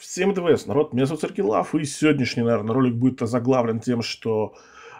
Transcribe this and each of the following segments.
Всем ДВС, народ, меня зовут Сергей Лав, и сегодняшний, наверное, ролик будет озаглавлен тем, что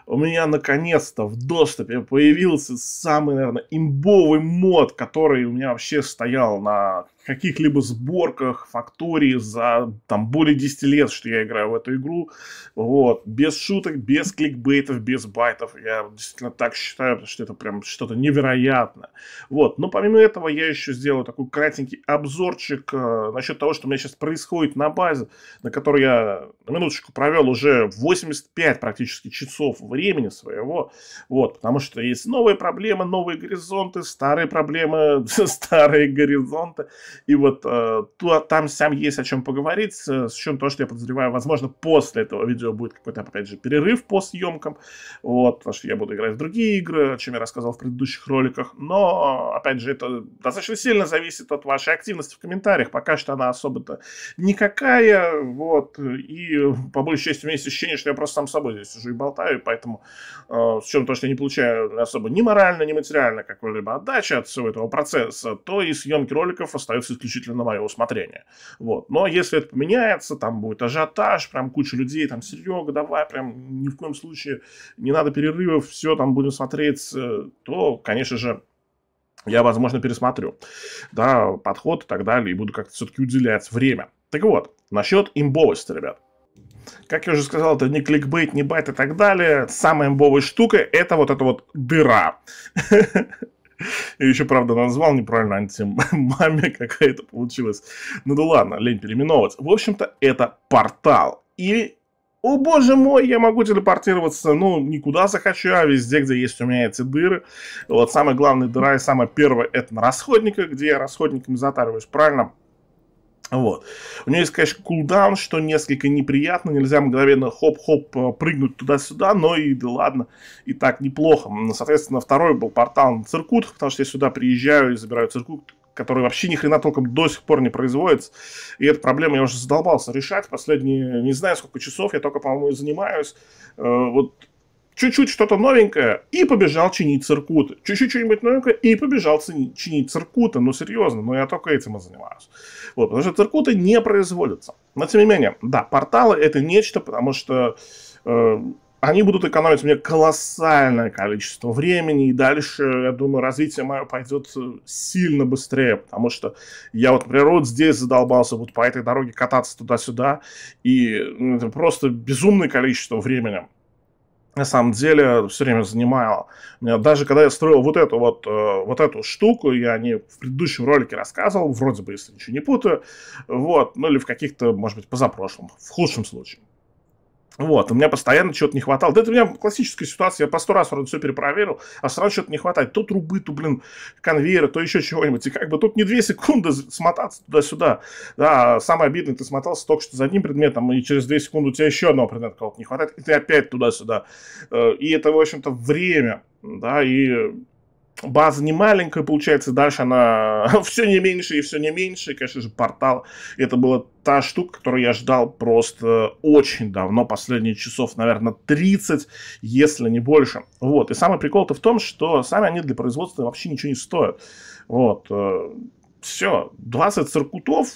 у меня наконец-то в доступе появился самый, наверное, имбовый мод, который у меня вообще стоял на каких-либо сборках, фактории за там более 10 лет, что я играю в эту игру. Вот. Без шуток, без кликбейтов, без байтов. Я действительно так считаю, что это прям что-то невероятное. Вот. Но помимо этого я еще сделаю такой кратенький обзорчик э, насчет того, что у меня сейчас происходит на базе, на которой я на минуточку провел уже 85 практически часов времени своего. Вот. Потому что есть новые проблемы, новые горизонты, старые проблемы, старые горизонты. И вот э, то, там сам есть о чем поговорить, с чем то, что я подозреваю, возможно, после этого видео будет какой-то, опять же, перерыв по съемкам, вот, потому что я буду играть в другие игры, о чем я рассказал в предыдущих роликах, но, опять же, это достаточно сильно зависит от вашей активности в комментариях, пока что она особо-то никакая, вот, и по большей части у меня есть ощущение, что я просто сам собой здесь уже и болтаю, поэтому э, с чем то, что я не получаю особо ни морально, ни материально какой-либо отдачи от всего этого процесса, то и съемки роликов остаются оставляются исключительно на мое усмотрение. Вот. Но если это поменяется, там будет ажиотаж, прям куча людей, там, Серега, давай, прям ни в коем случае не надо перерывов, все, там будем смотреть, э, то, конечно же, я, возможно, пересмотрю да, подход и так далее, и буду как-то все-таки уделять время. Так вот, насчет имбовости, ребят. Как я уже сказал, это не кликбейт, не байт и так далее. Самая имбовая штука – это вот эта вот дыра. И еще, правда, назвал неправильно антимаме какая-то получилась. Ну да ладно, лень переименовывать. В общем-то, это портал. И о боже мой, я могу телепортироваться, ну, никуда захочу, а везде, где есть у меня эти дыры. Вот самая главная дыра и самая первая это на расходниках, где я расходниками затариваюсь, правильно? Вот. У нее есть, конечно, кулдаун, что несколько неприятно. Нельзя мгновенно хоп-хоп э, прыгнуть туда-сюда, но и да ладно, и так неплохо. Соответственно, второй был портал на циркут, потому что я сюда приезжаю и забираю циркут, который вообще ни хрена толком до сих пор не производится. И эту проблему я уже задолбался решать. Последние, не знаю, сколько часов я только, по-моему, и занимаюсь. Э, вот чуть-чуть что-то новенькое, и побежал чинить циркуты. Чуть-чуть что-нибудь новенькое, и побежал чинить циркуты. Ну, серьезно, но ну, я только этим и занимаюсь. Вот, потому что циркуты не производятся. Но, тем не менее, да, порталы – это нечто, потому что э, они будут экономить мне колоссальное количество времени, и дальше, я думаю, развитие мое пойдет э, сильно быстрее, потому что я вот, например, вот здесь задолбался вот по этой дороге кататься туда-сюда, и ну, это просто безумное количество времени на самом деле все время занимало. Даже когда я строил вот эту вот, э, вот эту штуку, я не в предыдущем ролике рассказывал, вроде бы, если ничего не путаю, вот, ну или в каких-то, может быть, позапрошлом, в худшем случае. Вот, у меня постоянно чего-то не хватало. Да это у меня классическая ситуация, я по сто раз вроде все перепроверил, а сразу равно что-то не хватает. То трубы, то, блин, конвейеры, то еще чего-нибудь. И как бы тут не две секунды смотаться туда-сюда. Да, самое обидное, ты смотался только что за одним предметом, и через две секунды у тебя еще одного предмета кого-то не хватает, и ты опять туда-сюда. Э, и это, в общем-то, время, да, и база не маленькая, получается, дальше она все не меньше и все не меньше. И, конечно же, портал это была та штука, которую я ждал просто очень давно, последние часов, наверное, 30, если не больше. Вот. И самый прикол-то в том, что сами они для производства вообще ничего не стоят. Вот. Э, все. 20 циркутов,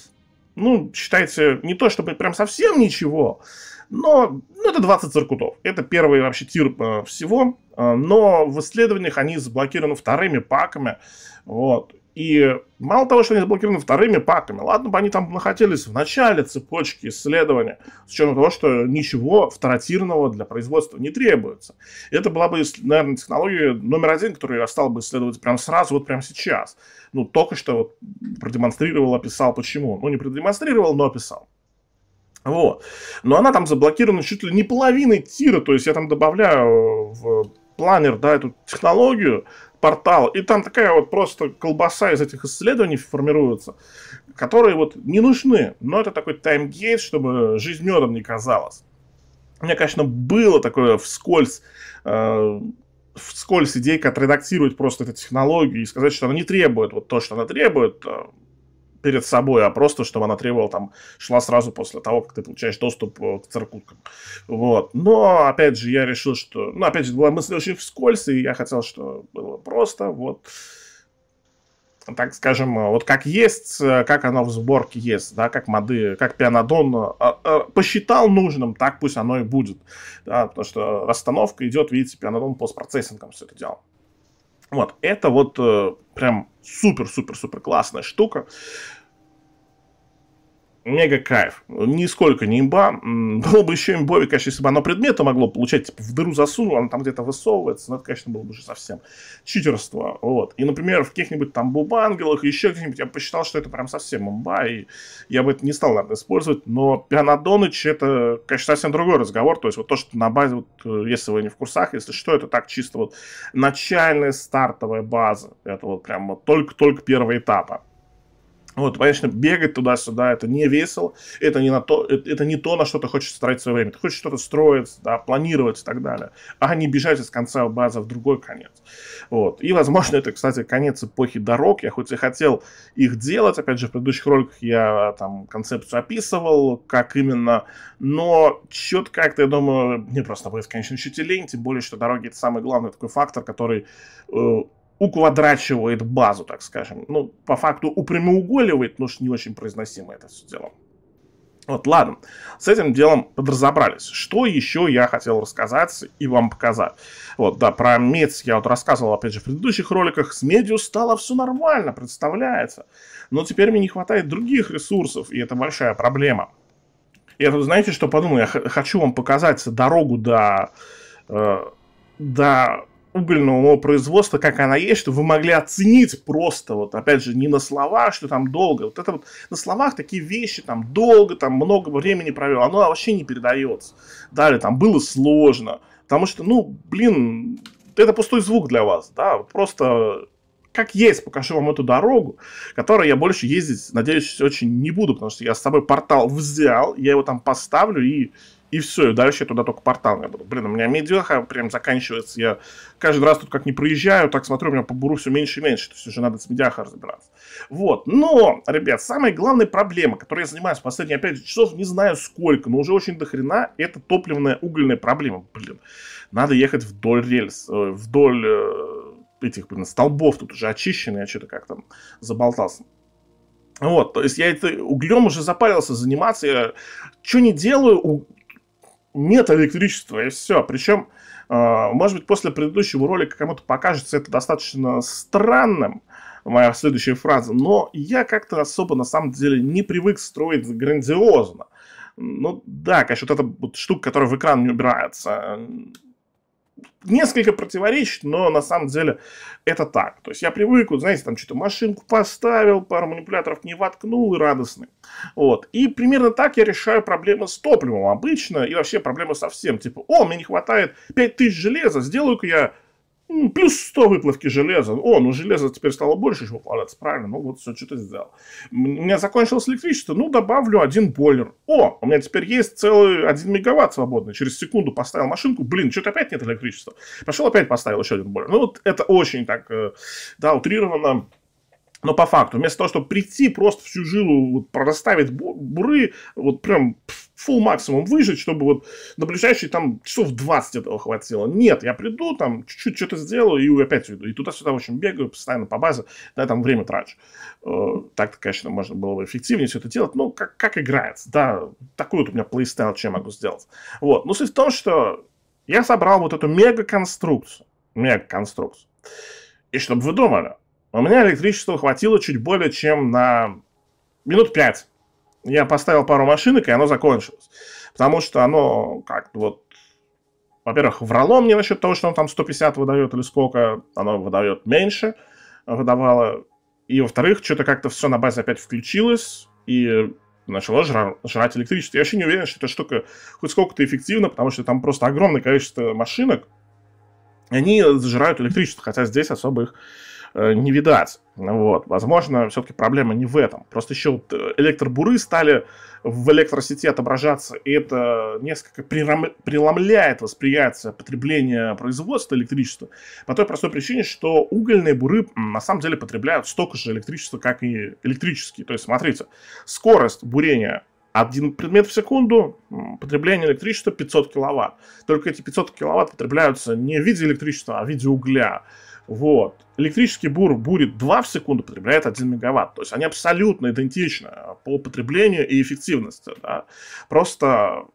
ну, считайте, не то чтобы прям совсем ничего, но ну, это 20 циркутов. Это первый вообще тир э, всего. Э, но в исследованиях они заблокированы вторыми паками. Вот. И мало того, что они заблокированы вторыми паками, ладно бы они там находились в начале цепочки исследования, с учетом того, что ничего второтирного для производства не требуется. Это была бы, наверное, технология номер один, которую я стал бы исследовать прямо сразу, вот прямо сейчас. Ну, только что вот продемонстрировал, описал почему. Ну, не продемонстрировал, но описал. Вот. Но она там заблокирована чуть ли не половиной тира, то есть я там добавляю э, в планер, да, эту технологию, портал, и там такая вот просто колбаса из этих исследований формируется, которые вот не нужны, но это такой таймгейт, чтобы жизнь медом не казалась. У меня, конечно, было такое вскользь, э, вскользь идейка отредактировать просто эту технологию и сказать, что она не требует вот то, что она требует, а перед собой, а просто, чтобы она требовала, там, шла сразу после того, как ты получаешь доступ э, к циркуткам. Вот. Но, опять же, я решил, что... Ну, опять же, была мысль очень вскользь, и я хотел, что было просто, вот так скажем, э, вот как есть, э, как оно в сборке есть, да, как моды, как пианодон посчитал нужным, так пусть оно и будет. Да, потому что расстановка идет, видите, пианодон постпроцессингом все это дело. Вот, это вот прям супер-супер-супер классная штука мега кайф. Нисколько не имба. Было бы еще имбове, конечно, если бы оно предметы могло получать, типа, в дыру засунул, оно там где-то высовывается, но это, конечно, было бы уже совсем читерство. Вот. И, например, в каких-нибудь там бубангелах, еще где-нибудь, я посчитал, что это прям совсем имба, и я бы это не стал, наверное, использовать, но Пианодоныч это, конечно, совсем другой разговор, то есть вот то, что на базе, вот, э, если вы не в курсах, если что, это так чисто вот начальная стартовая база, это вот прям вот только-только первый этап вот, конечно, бегать туда-сюда это не весело, это не, на то, это, это не то, на что ты хочешь строить свое время. Ты хочешь что-то строить, да, планировать и так далее, а не бежать из конца базы в другой конец. Вот. И, возможно, это, кстати, конец эпохи дорог. Я хоть и хотел их делать, опять же, в предыдущих роликах я там концепцию описывал, как именно, но счет как-то, я думаю, мне просто будет, конечно, еще лень, тем более, что дороги — это самый главный такой фактор, который э, уквадрачивает базу, так скажем. Ну, по факту упрямоуголивает, но что не очень произносимо это все дело. Вот, ладно, с этим делом подразобрались. Что еще я хотел рассказать и вам показать? Вот, да, про Мец я вот рассказывал, опять же, в предыдущих роликах. С медью стало все нормально, представляется. Но теперь мне не хватает других ресурсов, и это большая проблема. Я тут, знаете, что подумал? Я хочу вам показать дорогу до... Э, до угольного производства, как она есть, чтобы вы могли оценить просто, вот опять же, не на словах, что там долго. Вот это вот на словах такие вещи, там долго, там много времени провел, оно вообще не передается. Далее, там было сложно, потому что, ну, блин, это пустой звук для вас, да, просто как есть, покажу вам эту дорогу, которой я больше ездить, надеюсь, очень не буду, потому что я с собой портал взял, я его там поставлю и и все, и дальше я туда только портал не буду. Блин, у меня медвеха прям заканчивается, я каждый раз тут как не проезжаю, так смотрю, у меня по буру все меньше и меньше, то есть уже надо с медиахой разбираться. Вот, но, ребят, самая главная проблема, которой я занимаюсь последние, опять же, часов не знаю сколько, но уже очень дохрена, это топливная угольная проблема. Блин, надо ехать вдоль рельс, э, вдоль э, этих, блин, столбов тут уже очищены, я что-то как-то заболтался. Вот, то есть я это углем уже запарился заниматься, я что не делаю, нет электричества, и все. Причем, а, может быть, после предыдущего ролика кому-то покажется это достаточно странным, моя следующая фраза, но я как-то особо на самом деле не привык строить грандиозно. Ну да, конечно, вот эта вот штука, которая в экран не убирается, несколько противоречит, но на самом деле это так. То есть я привык, вот, знаете, там что-то машинку поставил, пару манипуляторов не воткнул и радостный. Вот. И примерно так я решаю проблемы с топливом обычно и вообще проблемы со всем. Типа, о, мне не хватает 5000 железа, сделаю-ка я Плюс 100 выплавки железа. О, ну железо теперь стало больше, чем укладываться. Правильно, ну вот все, что-то сделал. У меня закончилось электричество, ну добавлю один бойлер. О, у меня теперь есть целый 1 мегаватт свободный. Через секунду поставил машинку, блин, что-то опять нет электричества. Пошел опять поставил еще один бойлер. Ну вот это очень так, э, да, утрированно. Но по факту, вместо того, чтобы прийти просто всю жилу вот, расставить буры, вот прям пф, full максимум выжить, чтобы вот на ближайшие там часов 20 этого хватило. Нет, я приду, там чуть-чуть что-то сделаю и опять уйду. И туда-сюда, в общем, бегаю постоянно по базе, да, там время трачу. Э, так-то, конечно, можно было бы эффективнее все это делать, но как, как играется, да, такой вот у меня плейстайл, чем могу сделать. Вот, но суть в том, что я собрал вот эту мега-конструкцию, мега-конструкцию. И чтобы вы думали, у меня электричества хватило чуть более чем на минут пять я поставил пару машинок, и оно закончилось. Потому что оно как вот во-первых, врало мне насчет того, что он там 150 выдает или сколько, оно выдает меньше, выдавало. И, во-вторых, что-то как-то все на базе опять включилось и начало жра- жрать электричество. Я вообще не уверен, что эта штука хоть сколько-то эффективна, потому что там просто огромное количество машинок, и они зажирают электричество, хотя здесь особо их Э, не видать. Вот. Возможно, все-таки проблема не в этом. Просто еще вот э, электробуры стали в электросети отображаться, и это несколько преломляет восприятие потребления производства электричества по той простой причине, что угольные буры на самом деле потребляют столько же электричества, как и электрические. То есть, смотрите, скорость бурения один предмет в секунду, потребление электричества 500 киловатт. Только эти 500 киловатт потребляются не в виде электричества, а в виде угля. Вот. Электрический бур будет 2 в секунду, потребляет 1 мегаватт. То есть они абсолютно идентичны а, по потреблению и эффективности. Да? Просто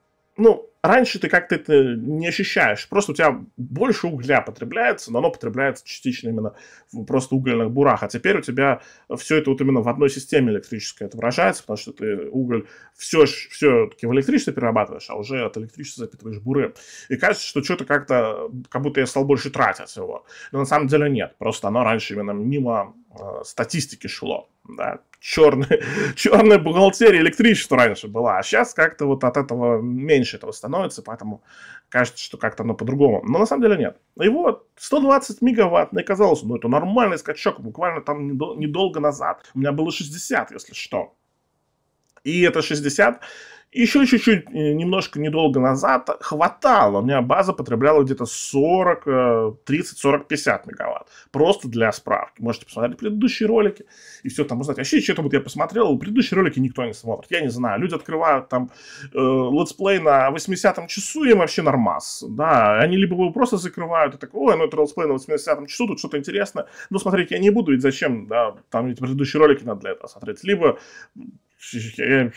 ну, раньше ты как-то это не ощущаешь. Просто у тебя больше угля потребляется, но оно потребляется частично именно в просто угольных бурах. А теперь у тебя все это вот именно в одной системе электрической отображается, потому что ты уголь все, все-таки в электричество перерабатываешь, а уже от электричества запитываешь буры. И кажется, что что-то как-то, как будто я стал больше тратить его. Но на самом деле нет. Просто оно раньше именно мимо э, статистики шло да, черная, черная бухгалтерия электричества раньше была, а сейчас как-то вот от этого меньше этого становится, поэтому кажется, что как-то оно по-другому. Но на самом деле нет. И вот, 120 мегаватт, мне казалось, ну это нормальный скачок, буквально там недолго назад. У меня было 60, если что. И это 60 еще чуть-чуть, э, немножко недолго назад хватало. У меня база потребляла где-то 40, 30, 40, 50 мегаватт. Просто для справки. Можете посмотреть предыдущие ролики и все там узнать. Вообще, что-то вот я посмотрел, предыдущие ролики никто не смотрит. Я не знаю. Люди открывают там э, летсплей на 80-м часу, им вообще нормас. Да, они либо его просто закрывают и такой ой, ну это летсплей на 80-м часу, тут что-то интересное. Но смотреть я не буду, ведь зачем, да, там ведь предыдущие ролики надо для этого смотреть. Либо я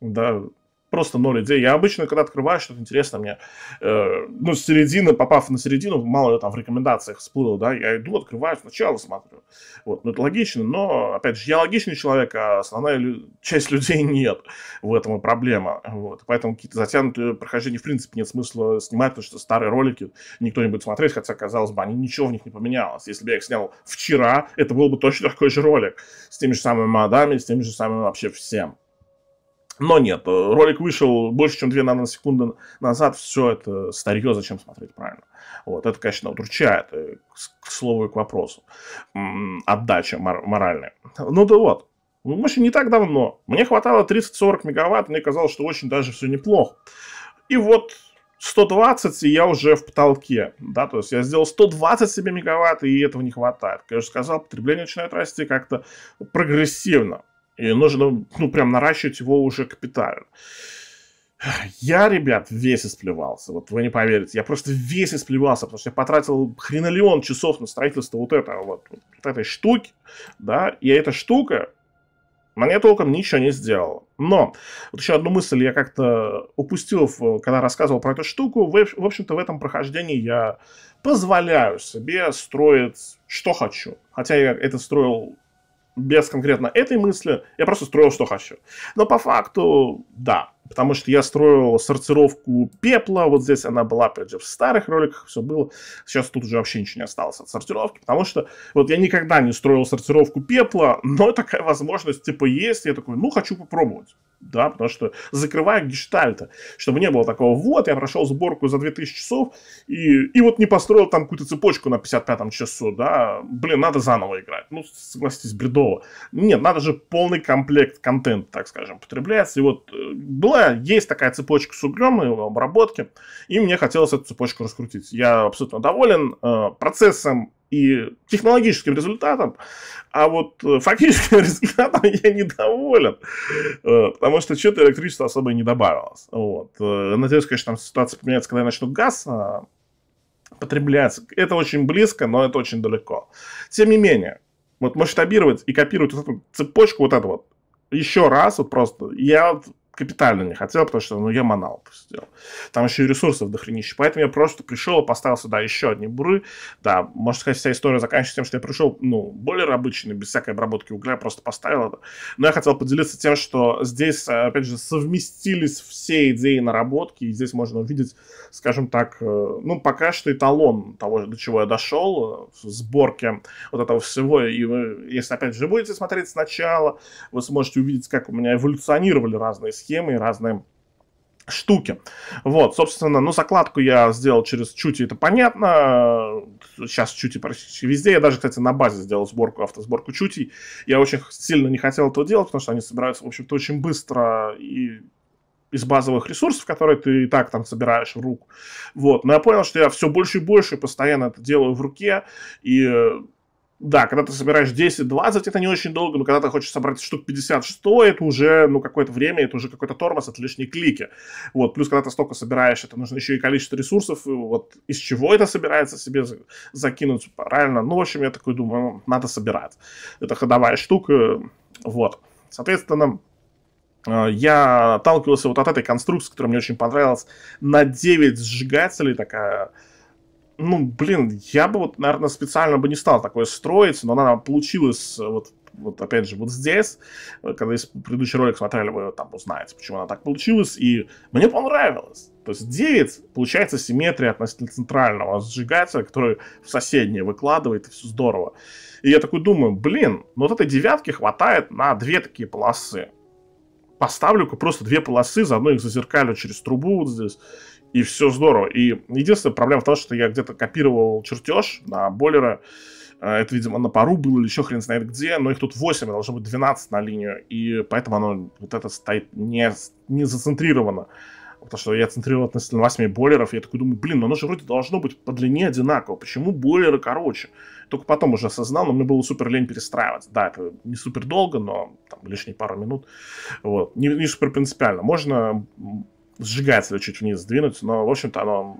да, просто ноль идей. Я обычно, когда открываю что-то интересное мне, э, ну, с середины, попав на середину, мало ли там в рекомендациях всплыло, да, я иду, открываю, сначала смотрю. Вот, ну, это логично, но, опять же, я логичный человек, а основная лю- часть людей нет. В этом и проблема. Вот, поэтому какие-то затянутые прохождения, в принципе, нет смысла снимать, потому что старые ролики никто не будет смотреть, хотя, казалось бы, они, ничего в них не поменялось. Если бы я их снял вчера, это был бы точно такой же ролик с теми же самыми модами, с теми же самыми вообще всем. Но нет, э, ролик вышел больше, чем 2 наносекунды назад. Все это старье, зачем смотреть правильно. Вот, это, конечно, удручает, э, к слову и к вопросу. Отдача мор- моральная. Ну да вот, ну, очень не так давно. Мне хватало 30-40 мегаватт, мне казалось, что очень даже все неплохо. И вот 120, и я уже в потолке, да, то есть я сделал 120 себе мегаватт, и этого не хватает. Как я уже сказал, потребление начинает расти как-то прогрессивно. И нужно, ну, прям наращивать его уже капитально. Я, ребят, весь исплевался. Вот вы не поверите. Я просто весь исплевался, потому что я потратил хренолеон часов на строительство вот этого вот, вот этой штуки, да, и эта штука мне толком ничего не сделала. Но вот еще одну мысль я как-то упустил, когда рассказывал про эту штуку. В общем-то, в этом прохождении я позволяю себе строить, что хочу. Хотя я это строил без конкретно этой мысли, я просто строил, что хочу. Но по факту, да, потому что я строил сортировку пепла, вот здесь она была, опять же, в старых роликах все было, сейчас тут уже вообще ничего не осталось от сортировки, потому что вот я никогда не строил сортировку пепла, но такая возможность, типа, есть, я такой, ну, хочу попробовать да, потому что закрываю гештальта, чтобы не было такого, вот, я прошел сборку за 2000 часов и, и вот не построил там какую-то цепочку на 55 часу, да, блин, надо заново играть, ну, согласитесь, бредово. Нет, надо же полный комплект контента, так скажем, потреблять, и вот э, была, есть такая цепочка с углем и обработки, и мне хотелось эту цепочку раскрутить. Я абсолютно доволен э, процессом, и технологическим результатом, а вот э, фактическим результатом я недоволен, э, потому что что-то электричество особо и не добавилось. Вот. Э, надеюсь, конечно, там ситуация поменяется, когда я начну газ потребляться. Это очень близко, но это очень далеко. Тем не менее, вот масштабировать и копировать вот эту цепочку, вот эту вот, еще раз, вот просто, я капитально не хотел, потому что, ну, я манал сделал. Там еще и ресурсов дохренище. Поэтому я просто пришел и поставил сюда еще одни буры. Да, можно сказать, вся история заканчивается тем, что я пришел, ну, более обычный, без всякой обработки угля, просто поставил это. Но я хотел поделиться тем, что здесь, э, опять же, совместились все идеи наработки, и здесь можно увидеть, скажем так, э, ну, пока что эталон того, до чего я дошел э, в сборке вот этого всего. И вы, если, опять же, будете смотреть сначала, вы сможете увидеть, как у меня эволюционировали разные схемы, схемы и разные штуки. Вот, собственно, ну, закладку я сделал через чути, это понятно. Сейчас чути практически везде. Я даже, кстати, на базе сделал сборку, автосборку чути. Я очень сильно не хотел этого делать, потому что они собираются, в общем-то, очень быстро и из базовых ресурсов, которые ты и так там собираешь в руку. Вот. Но я понял, что я все больше и больше постоянно это делаю в руке, и да, когда ты собираешь 10-20, это не очень долго, но когда ты хочешь собрать штук 50, что это уже, ну, какое-то время, это уже какой-то тормоз от лишней клики. Вот, плюс, когда ты столько собираешь, это нужно еще и количество ресурсов, и вот из чего это собирается себе закинуть правильно. Типа, ну, в общем, я такой думаю, ну, надо собирать. Это ходовая штука, вот. Соответственно, э, я отталкивался вот от этой конструкции, которая мне очень понравилась, на 9 сжигателей такая ну, блин, я бы вот, наверное, специально бы не стал такое строить, но она получилась э, вот вот опять же, вот здесь, э, когда из предыдущий ролик смотрели, вы там узнаете, почему она так получилась, и мне понравилось. То есть 9, получается, симметрия относительно центрального а сжигателя, который в соседнее выкладывает, и все здорово. И я такой думаю, блин, ну вот этой девятки хватает на две такие полосы. Поставлю-ка просто две полосы, заодно их зазеркалю через трубу вот здесь, и все здорово. И единственная проблема в том, что я где-то копировал чертеж на бойлера, э, это, видимо, на пару было или еще хрен знает где, но их тут 8, а должно быть 12 на линию, и поэтому оно вот это стоит не, не зацентрировано. Потому что я центрировал относительно 8 бойлеров, и я такой думаю, блин, но оно же вроде должно быть по длине одинаково, почему бойлеры короче? Только потом уже осознал, но мне было супер лень перестраивать. Да, это не супер долго, но там лишние пару минут. Вот. Не, не супер принципиально. Можно сжигается его чуть вниз сдвинуть, но, в общем-то, оно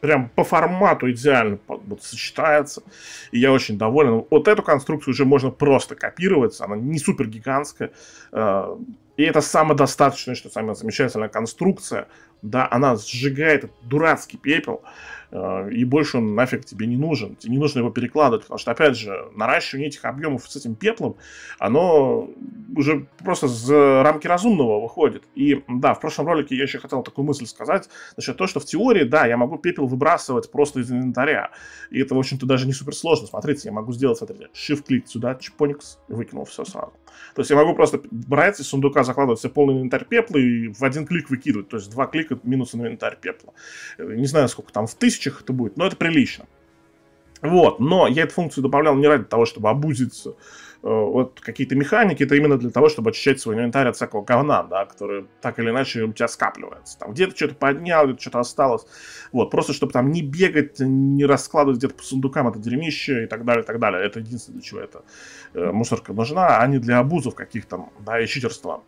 прям по формату идеально вот, сочетается. И я очень доволен. Вот эту конструкцию уже можно просто копировать. Она не супер гигантская. Э, и это самодостаточное, что самое замечательная конструкция. Да, она сжигает этот дурацкий пепел и больше он нафиг тебе не нужен. Тебе не нужно его перекладывать, потому что, опять же, наращивание этих объемов с этим пеплом, оно уже просто с рамки разумного выходит. И да, в прошлом ролике я еще хотел такую мысль сказать насчет то, что в теории, да, я могу пепел выбрасывать просто из инвентаря. И это, в общем-то, даже не суперсложно. Смотрите, я могу сделать, смотрите, shift-клик сюда, чпоникс, выкинул все сразу. То есть я могу просто брать из сундука, закладывать все полный инвентарь пепла и в один клик выкидывать. То есть два клика минус инвентарь пепла. Не знаю, сколько там, в тысячу тысячах это будет, но это прилично. Вот, но я эту функцию добавлял не ради того, чтобы обузиться э, вот какие-то механики, это именно для того, чтобы очищать свой инвентарь от всякого говна, да, который так или иначе у тебя скапливается. Там где-то что-то поднял, где-то что-то осталось. Вот, просто чтобы там не бегать, не раскладывать где-то по сундукам это дерьмище и так далее, и так далее. Это единственное, для чего эта э, мусорка нужна, а не для обузов каких-то, да, и читерства.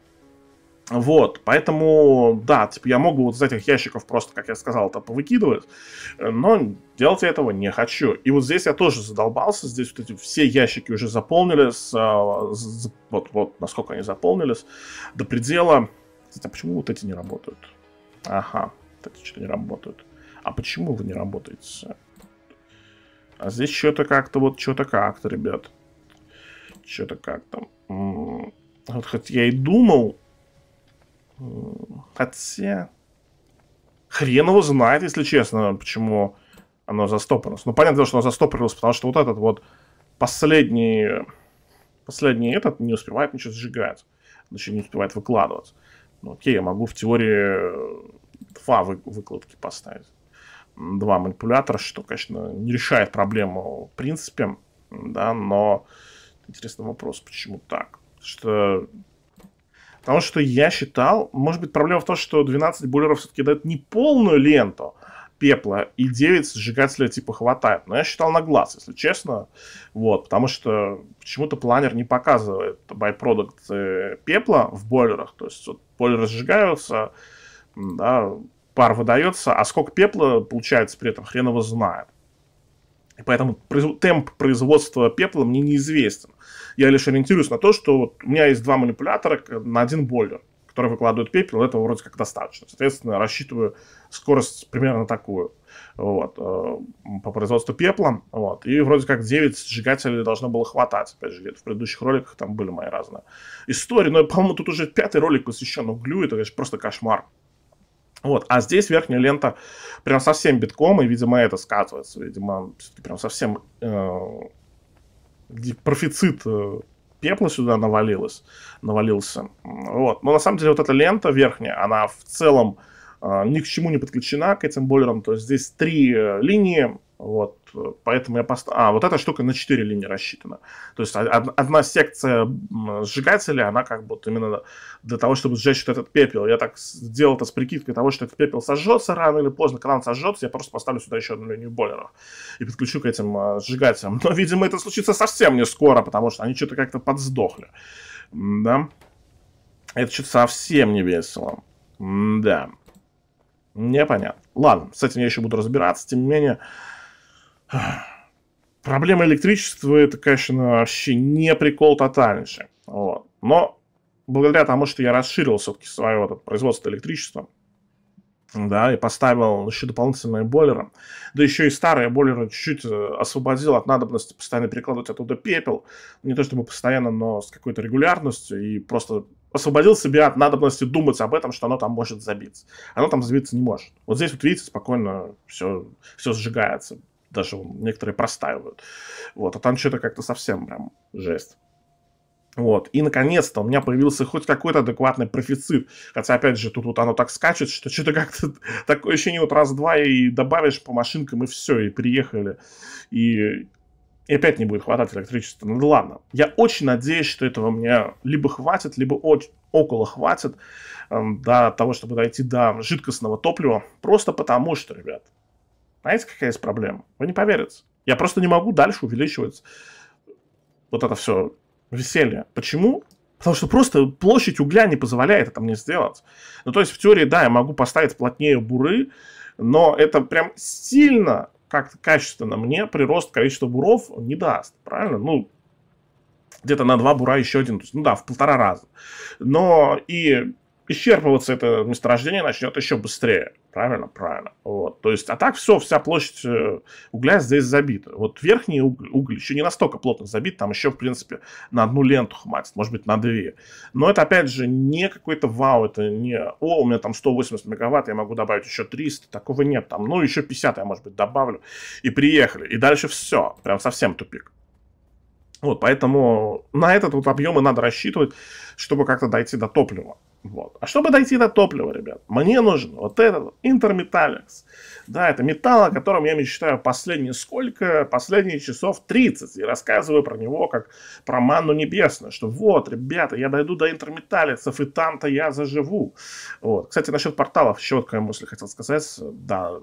Вот, поэтому, да, типа, я мог бы вот из этих ящиков просто, как я сказал, это повыкидывать, э, но делать я этого не хочу. И вот здесь я тоже задолбался, здесь вот эти все ящики уже заполнились, а, вот, вот насколько они заполнились, до предела. Кстати, а почему вот эти не работают? Ага, вот эти что-то не работают. А почему вы не работаете? А здесь что-то как-то, вот что-то как-то, ребят. Что-то как-то. Вот хоть я и думал, Хотя... Хрен его знает, если честно, почему оно застопорилось. Ну, понятно, что оно застопорилось, потому что вот этот вот последний... Последний этот не успевает ничего сжигать. Значит, не успевает выкладываться. Ну, окей, я могу в теории э, два вы, выкладки поставить. Два манипулятора, что, конечно, не решает проблему в принципе, да, но интересный вопрос, почему так? что Потому что я считал, может быть, проблема в том, что 12 булеров все-таки дают не полную ленту пепла, и 9 сжигателя типа хватает. Но я считал на глаз, если честно. Вот, потому что почему-то планер не показывает байпродукт э, пепла в бойлерах. То есть вот, бойлеры сжигаются, да, пар выдается, а сколько пепла получается при этом, хрен его знает. И поэтому темп производства пепла мне неизвестен. Я лишь ориентируюсь на то, что вот у меня есть два манипулятора на один бойлер, который выкладывает пепел, этого вроде как достаточно. Соответственно, рассчитываю скорость примерно такую вот, э, по производству пепла, вот, и вроде как 9 сжигателей должно было хватать, опять же, в предыдущих роликах там были мои разные истории, но, по-моему, тут уже пятый ролик посвящен углю, это, конечно, просто кошмар. Вот, а здесь верхняя лента прям совсем битком, и, видимо, это сказывается, видимо, прям совсем э, где профицит э, пепла сюда навалилось, навалился. Вот. Но на самом деле вот эта лента верхняя, она в целом э, ни к чему не подключена к этим бойлерам. То есть здесь три э, линии, вот, поэтому я пост А, вот эта штука на 4 линии рассчитана. То есть одна секция сжигателя, она как бы вот именно для того, чтобы сжечь вот этот пепел. Я так сделал это с прикидкой того, что этот пепел сожжется рано или поздно. Когда он сожжется, я просто поставлю сюда еще одну линию бойлеров и подключу к этим а, сжигателям. Но, видимо, это случится совсем не скоро, потому что они что-то как-то подсдохли. Да? Это что-то совсем не весело. Да. Непонятно. Ладно, с этим я еще буду разбираться. Тем не менее, Проблема электричества это, конечно, вообще не прикол тотальнейший. Вот. Но благодаря тому, что я расширил все-таки свое вот производство электричества, да, и поставил еще дополнительные бойлеры, да еще и старые бойлеры чуть-чуть э, освободил от надобности постоянно перекладывать оттуда пепел, не то чтобы постоянно, но с какой-то регулярностью, и просто освободил себя от надобности думать об этом, что оно там может забиться. Оно там забиться не может. Вот здесь, вот видите, спокойно все, все сжигается даже вон, некоторые простаивают. Вот, а там что-то как-то совсем прям жесть. Вот. И, наконец-то, у меня появился хоть какой-то адекватный профицит. Хотя, опять же, тут вот оно так скачет, что что-то как-то такое ощущение вот раз-два и добавишь по машинкам, и все, и приехали. И, и опять не будет хватать электричества. Ну ладно. Я очень надеюсь, что этого мне либо хватит, либо очень, около хватит э, до того, чтобы дойти до жидкостного топлива. Просто потому что, ребят, знаете, какая есть проблема? Вы не поверите. Я просто не могу дальше увеличивать вот это все веселье. Почему? Потому что просто площадь угля не позволяет это мне сделать. Ну, то есть, в теории, да, я могу поставить плотнее буры, но это прям сильно как-то качественно мне прирост количества буров не даст, правильно? Ну, где-то на два бура еще один, то есть, ну да, в полтора раза. Но и исчерпываться это месторождение начнет еще быстрее правильно, правильно. Вот. То есть, а так все, вся площадь э, угля здесь забита. Вот верхний уголь, уголь еще не настолько плотно забит, там еще, в принципе, на одну ленту хватит, может быть, на две. Но это, опять же, не какой-то вау, это не, о, у меня там 180 мегаватт, я могу добавить еще 300, такого нет там, ну, еще 50 я, может быть, добавлю. И приехали, и дальше все, прям совсем тупик. Вот, поэтому на этот вот объем и надо рассчитывать, чтобы как-то дойти до топлива. Вот. А чтобы дойти до топлива, ребят, мне нужен вот этот интерметаллекс. Да, это металл, о котором я мечтаю последние сколько? Последние часов 30. И рассказываю про него как про манну небесную. Что вот, ребята, я дойду до интерметалликсов, и там-то я заживу. Вот. Кстати, насчет порталов еще вот какая мысль хотел сказать. Да,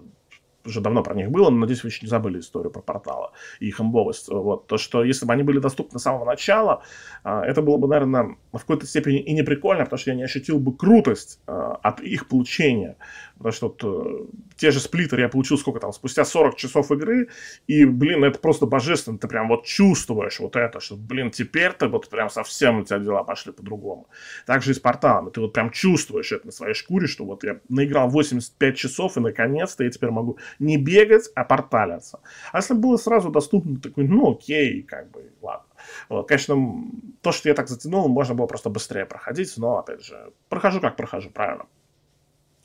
уже давно про них было, но, надеюсь, вы еще не забыли историю про порталы и их имбовость. Вот, то, что если бы они были доступны с самого начала, а, это было бы, наверное, в какой-то степени и не прикольно, потому что я не ощутил бы крутость а, от их получения. Потому что вот, э, те же сплиттеры я получил сколько там, спустя 40 часов игры, и, блин, это просто божественно, ты прям вот чувствуешь вот это, что, блин, теперь ты вот прям совсем у тебя дела пошли по-другому. Также и с порталами, ты вот прям чувствуешь это на своей шкуре, что вот я наиграл 85 часов, и наконец-то я теперь могу не бегать, а порталиться. А если было сразу доступно, такой, ну окей, как бы, ладно. Вот, конечно, то, что я так затянул, можно было просто быстрее проходить, но, опять же, прохожу как прохожу, правильно.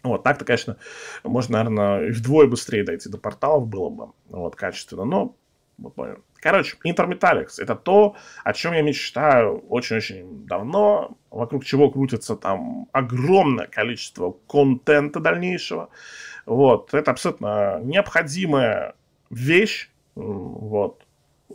Вот, так-то, конечно, можно, наверное, вдвое быстрее дойти до порталов было бы, вот, качественно, но вы поняли. Короче, Intermetallics — это то, о чем я мечтаю очень-очень давно, вокруг чего крутится там огромное количество контента дальнейшего. Вот, это абсолютно необходимая вещь, вот,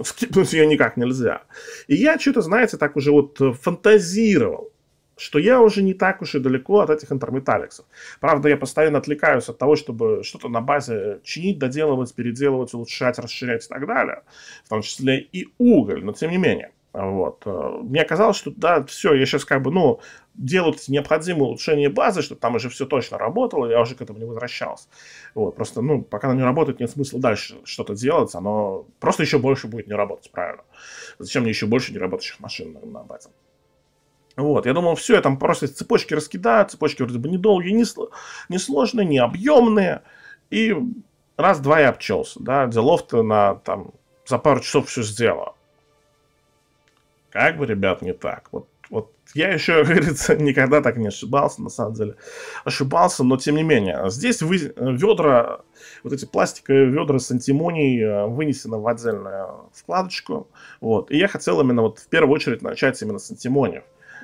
скипнуть ее никак нельзя. И я что-то, знаете, так уже вот э, фантазировал, что я уже не так уж и далеко от этих интерметаликсов. Правда, я постоянно отвлекаюсь от того, чтобы что-то на базе чинить, доделывать, переделывать, улучшать, расширять и так далее. В том числе и уголь, но тем не менее. Вот. Э, мне казалось, что да, все, я сейчас как бы, ну, делают необходимые улучшения базы, чтобы там уже все точно работало, я уже к этому не возвращался. Вот, просто, ну, пока оно не работает, нет смысла дальше что-то делать, оно просто еще больше будет не работать правильно. Зачем мне еще больше неработающих машин на, на базе? Вот, я думал, все, я там просто цепочки раскидаю, цепочки вроде бы недолгие, не, не сложные, не объемные, и раз-два я обчелся, да, делов-то на, там, за пару часов все сделал. Как бы, ребят, не так. Вот, вот я еще, как говорится, никогда так не ошибался, на самом деле. Ошибался, но тем не менее. Здесь вы, ведра, вот эти пластиковые ведра с антимонией э, вынесены в отдельную вкладочку. Вот. И я хотел именно вот в первую очередь начать именно с антимониев.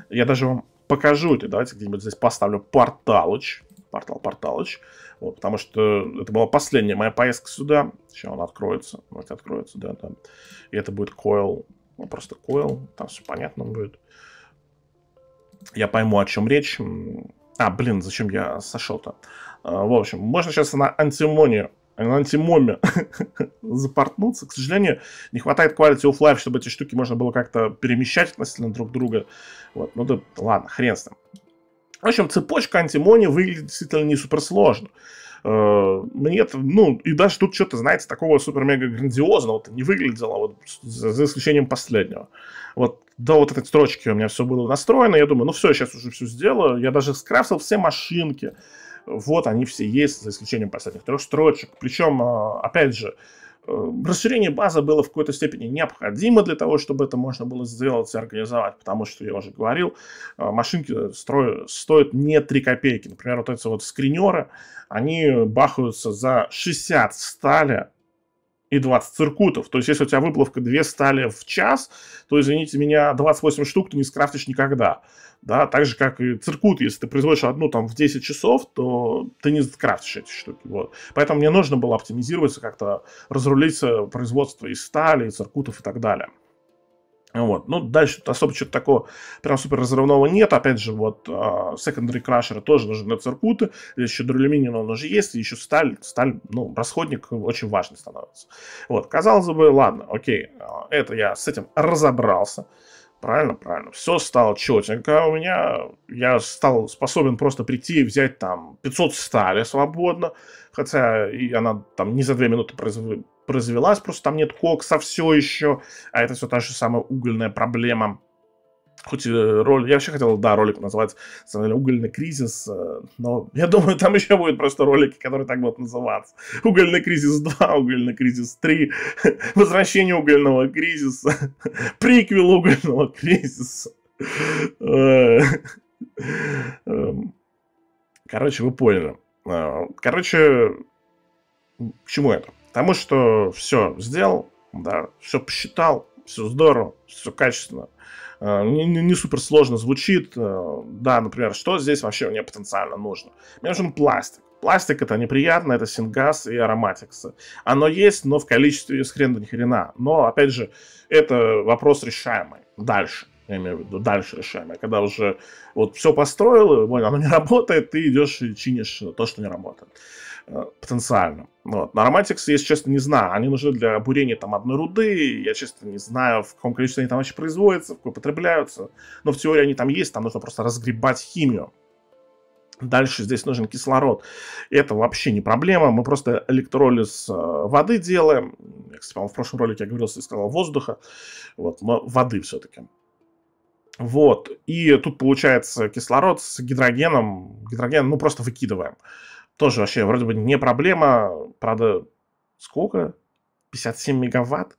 Я даже вам покажу это. Давайте где-нибудь здесь поставлю порталыч. Портал Порталыч. Вот, потому что это была последняя моя поездка сюда. Сейчас он откроется. Вот откроется, да, там. И это будет Coil ну, просто coil, там все понятно будет. Я пойму, о чем речь. А, блин, зачем я сошел-то? А, в общем, можно сейчас на антимонию, на антимоме запортнуться. К сожалению, не хватает quality of life, чтобы эти штуки можно было как-то перемещать относительно друг друга. Вот, ну да, ладно, хрен с ним. В общем, цепочка антимони выглядит действительно не суперсложно. сложно. Мне э, это, ну, и даже тут что-то, знаете, такого супер-мега-грандиозного-то не выглядело, вот, за, за исключением последнего. Вот до вот этой строчки у меня все было настроено, я думаю, ну все, я сейчас уже все сделаю, я даже скрафтил все машинки, вот они все есть, за исключением последних трех строчек. Причем, э, опять же, Эм, расширение базы было в какой-то степени необходимо для того, чтобы это можно было сделать и организовать, потому что, я уже говорил, э, машинки строят, стоят не 3 копейки. Например, вот эти вот скринеры, они бахаются за 60 стали и 20 циркутов. То есть, если у тебя выплавка 2 стали в час, то, извините меня, 28 штук ты не скрафтишь никогда. Да, так же, как и циркут, если ты производишь одну там в 10 часов, то ты не скрафтишь эти штуки. Вот. Поэтому мне нужно было оптимизироваться, как-то разрулить производство из стали, циркутов и так далее. Вот. Ну, дальше особо что-то такого прям супер разрывного нет. Опять же, вот uh, secondary crusher тоже нужны циркуты. Еще дролюминиум он уже есть, еще сталь. Сталь, ну, расходник очень важный становится. Вот, казалось бы, ладно, окей, а, это я с этим разобрался. Правильно, правильно. Все стало четенько у меня. Я стал способен просто прийти и взять там 500 стали свободно. Хотя и она там не за 2 минуты производит развелась, просто там нет кокса все еще, а это все та же самая угольная проблема. Хоть э, роль, я вообще хотел, да, ролик назвать, на угольный кризис, э, но я думаю, там еще будут просто ролики, которые так будут называться. Угольный кризис 2, угольный кризис 3, возвращение угольного кризиса, приквел угольного кризиса. Э, эм, короче, вы поняли. Короче, к чему это? Потому что все сделал, да, все посчитал, все здорово, все качественно. Э, не, не, не супер сложно звучит. Э, да, например, что здесь вообще мне потенциально нужно? Мне нужен пластик. Пластик это неприятно, это сингаз и ароматиксы. Оно есть, но в количестве с хрена ни хрена. Но, опять же, это вопрос решаемый. Дальше я имею в виду, дальше решаемый. Когда уже вот все построил, оно не работает, ты идешь и чинишь то, что не работает. Э, потенциально. Вот. На Ароматикс, если честно, не знаю. Они нужны для бурения там одной руды. Я, честно, не знаю, в каком количестве они там вообще производятся, в какой потребляются. Но в теории они там есть, там нужно просто разгребать химию. Дальше здесь нужен кислород. Это вообще не проблема. Мы просто электролиз э, воды делаем. Я, кстати, по-моему, в прошлом ролике я говорил, что я сказал воздуха. Вот, но воды все-таки. Вот. И тут получается кислород с гидрогеном. Гидроген, ну, просто выкидываем. Тоже вообще вроде бы не проблема. Правда, сколько? 57 мегаватт?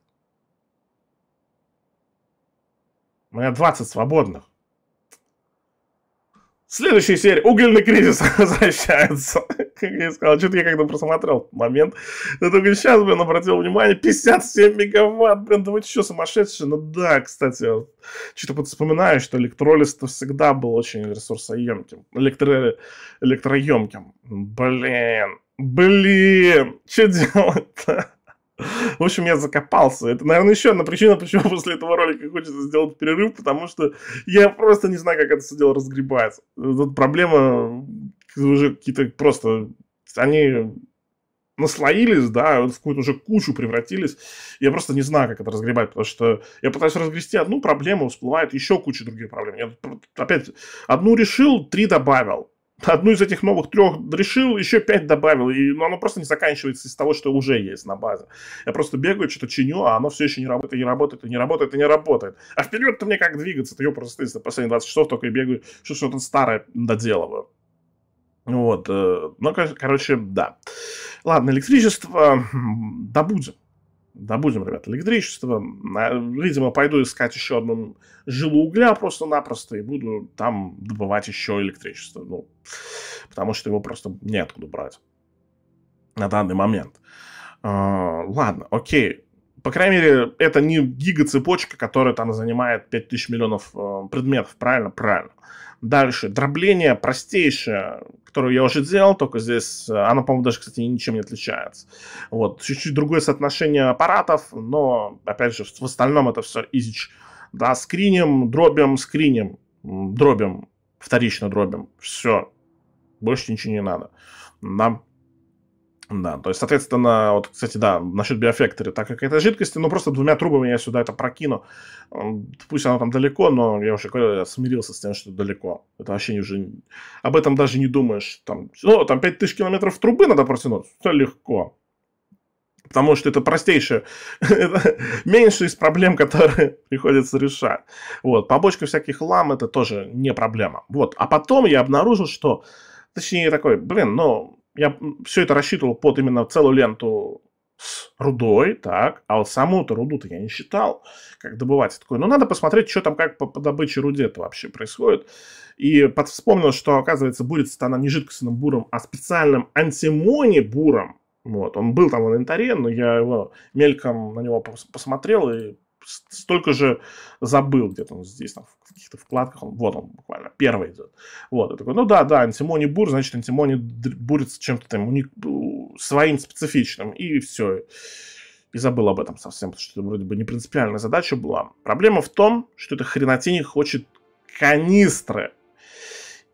У меня 20 свободных. Следующая серия. Угольный кризис возвращается. Как я сказал, что-то я когда просмотрел момент. Я только сейчас, блин, обратил внимание. 57 мегаватт, блин, да вы что, сумасшедшие? Ну да, кстати, что-то вот вспоминаю, что электролиз -то всегда был очень ресурсоемким. Электро... Электроемким. Блин. Блин. Что делать-то? В общем, я закопался. Это, наверное, еще одна причина, почему после этого ролика хочется сделать перерыв, потому что я просто не знаю, как это все дело разгребается. Тут проблема уже какие-то просто... Они наслоились, да, в какую-то уже кучу превратились. Я просто не знаю, как это разгребать, потому что я пытаюсь разгрести одну проблему, всплывает еще куча других проблем. Я опять одну решил, три добавил одну из этих новых трех решил, еще пять добавил. И ну, оно просто не заканчивается из того, что уже есть на базе. Я просто бегаю, что-то чиню, а оно все еще не работает, и не работает, и не работает, и не работает. А вперед-то мне как двигаться? Ты ее просто за последние 20 часов только и бегаю, что что-то старое доделываю. Вот. Э, ну, короче, да. Ладно, электричество добудем. Добудем, ребят, электричество. А, видимо, пойду искать еще одну жилу угля просто-напросто и буду там добывать еще электричество. Ну, потому что его просто неоткуда брать на данный момент. А, ладно, окей по крайней мере, это не гига-цепочка, которая там занимает 5000 миллионов э, предметов. Правильно? Правильно. Дальше. Дробление простейшее, которое я уже делал, только здесь э, оно, по-моему, даже, кстати, ничем не отличается. Вот. Чуть-чуть другое соотношение аппаратов, но, опять же, в остальном это все изич. Да, скриним, дробим, скриним, дробим, вторично дробим. Все. Больше ничего не надо. Нам да, то есть, соответственно, вот, кстати, да, насчет биофектора, так как это жидкости, ну, просто двумя трубами я сюда это прокину. Пусть оно там далеко, но я уже я смирился с тем, что далеко. Это вообще не уже... Об этом даже не думаешь. Там, ну, там 5000 километров трубы надо протянуть. это легко. Потому что это простейшее, это меньше из проблем, которые приходится решать. Вот, побочка всяких лам, это тоже не проблема. Вот, а потом я обнаружил, что, точнее, такой, блин, ну, я все это рассчитывал под именно целую ленту с рудой, так, а вот саму-то руду-то я не считал, как добывать. Я такой, ну, надо посмотреть, что там, как по, по добыче руде это вообще происходит. И вспомнил, что, оказывается, бурится она не жидкостным буром, а специальным антимони-буром. Вот, он был там в инвентаре, но я его мельком на него пос посмотрел и столько же забыл где-то здесь, там, в каких-то вкладках, он, вот он буквально, первый идет. Вот, я такой, ну да, да, антимони бур, значит, антимони бурится чем-то там уник... своим специфичным, и все. И забыл об этом совсем, потому что это вроде бы не принципиальная задача была. Проблема в том, что это хренотень хочет канистры.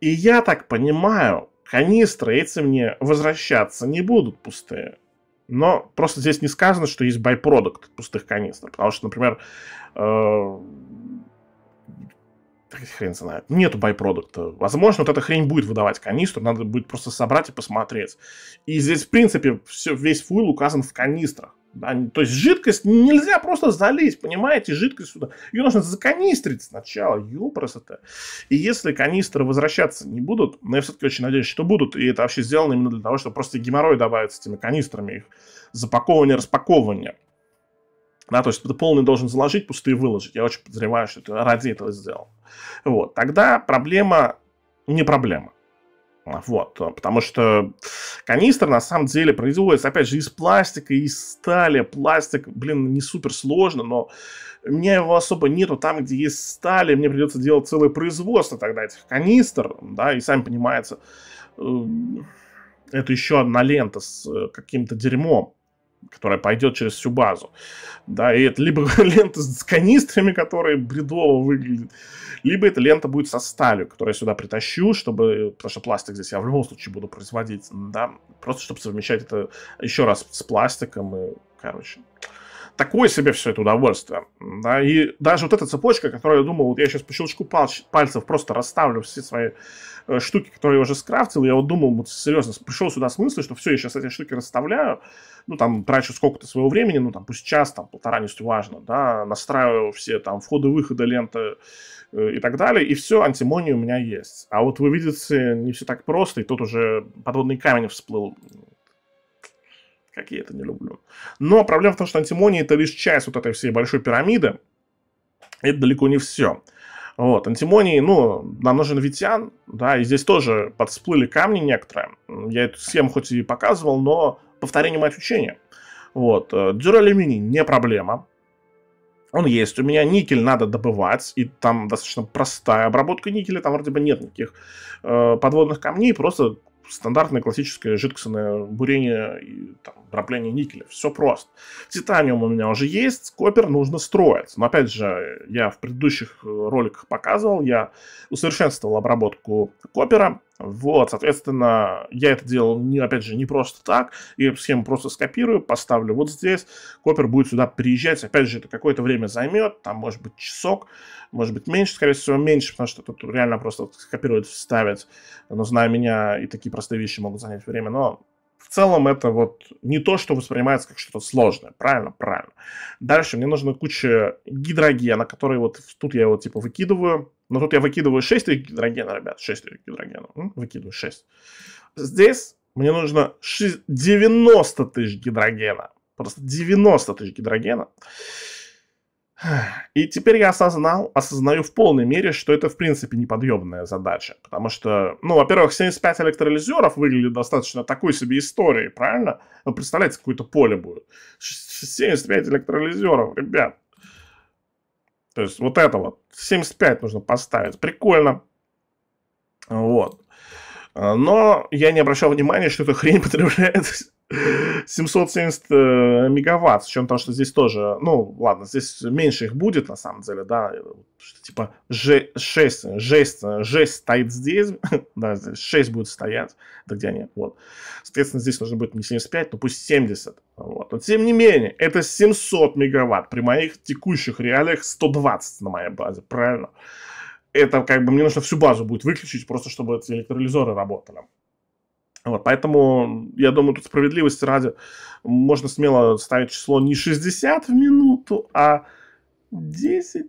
И я так понимаю, канистры эти мне возвращаться не будут пустые но просто здесь не сказано, что есть байпродукт пустых канистр, потому что, например, э, хрен знает, нету байпродукта. Возможно, вот эта хрень будет выдавать канистру, надо будет просто собрать и посмотреть. И здесь, в принципе, все, весь фуил указан в канистрах. То есть жидкость нельзя просто залить, понимаете, жидкость сюда. Ее нужно заканистрить сначала, это. И если канистры возвращаться не будут, но я все-таки очень надеюсь, что будут, и это вообще сделано именно для того, чтобы просто геморрой добавить с этими канистрами, их запаковывание, распаковывание. Да, то есть ты полный должен заложить, пустые выложить. Я очень подозреваю, что это ради этого сделал. Вот. Тогда проблема не проблема. А, вот, а, потому что канистра на самом деле производится, опять же, из пластика, из стали. Пластик, блин, не супер сложно, но у меня его особо нету. Там, где есть стали, мне придется делать целое производство тогда этих канистр, да, и сами понимаете, эм, это еще одна лента с э, каким-то дерьмом которая пойдет через всю базу. Да, и это либо лента с канистрами, которые бредово выглядит, либо эта лента будет со сталью, которую я сюда притащу, чтобы, потому что пластик здесь я в любом случае буду производить, да, просто чтобы совмещать это еще раз с пластиком и, короче такое себе все это удовольствие. Да, и даже вот эта цепочка, которую я думал, вот я сейчас по щелчку пальцев просто расставлю все свои э, штуки, которые я уже скрафтил, я вот думал, вот серьезно, пришел сюда с мыслью, что все, я сейчас эти штуки расставляю, ну, там, трачу сколько-то своего времени, ну, там, пусть час, там, полтора, не столь важно, да, настраиваю все, там, входы-выходы ленты э, и так далее, и все, антимония у меня есть. А вот вы видите, не все так просто, и тут уже подводный камень всплыл как я это не люблю. Но проблема в том, что антимония это лишь часть вот этой всей большой пирамиды. Это далеко не все. Вот, антимонии, ну, нам нужен Витян, да, и здесь тоже подсплыли камни некоторые. Я эту схему хоть и показывал, но повторение мать учения. Вот, э, дюралюминий не проблема. Он есть. У меня никель надо добывать, и там достаточно простая обработка никеля, там вроде бы нет никаких э, подводных камней, просто стандартное классическое жидкостное бурение и там, дробление никеля. Все просто. Титаниум у меня уже есть, копер нужно строить. Но опять же, я в предыдущих э, роликах показывал, я усовершенствовал обработку копера, вот, соответственно, я это делал, не, опять же, не просто так. И схему просто скопирую, поставлю вот здесь. Копер будет сюда приезжать. Опять же, это какое-то время займет. Там, может быть, часок, может быть, меньше. Скорее всего, меньше, потому что тут реально просто скопировать, вставить. Но, зная меня, и такие простые вещи могут занять время. Но в целом это вот не то, что воспринимается как что-то сложное. Правильно, правильно. Дальше мне нужна куча гидрогена, который вот тут я его типа выкидываю. Но тут я выкидываю 6 гидрогена, ребят. 6 гидрогена. Выкидываю 6. Здесь мне нужно 90 тысяч гидрогена. Просто 90 тысяч гидрогена. И теперь я осознал, осознаю в полной мере, что это, в принципе, неподъемная задача. Потому что, ну, во-первых, 75 электролизеров выглядит достаточно такой себе историей, правильно? Вы представляете, какое-то поле будет. 75 электролизеров, ребят. То есть вот это вот, 75 нужно поставить. Прикольно. Вот. А, но я не обращал внимания, что эта хрень потребляет 770 э, мегаватт, в чем то, что здесь тоже, ну, ладно, здесь меньше их будет, на самом деле, да, э, что, типа же, 6, жесть, стоит здесь, да, здесь 6 будет стоять, это где они, вот. Соответственно, здесь нужно будет не 75, но пусть 70, вот. Но тем не менее, это 700 мегаватт, при моих текущих реалиях 120 на моей базе, правильно? Это как бы мне нужно всю базу будет выключить, просто чтобы эти электролизоры работали. Вот, поэтому, я думаю, тут справедливости ради можно смело ставить число не 60 в минуту, а 10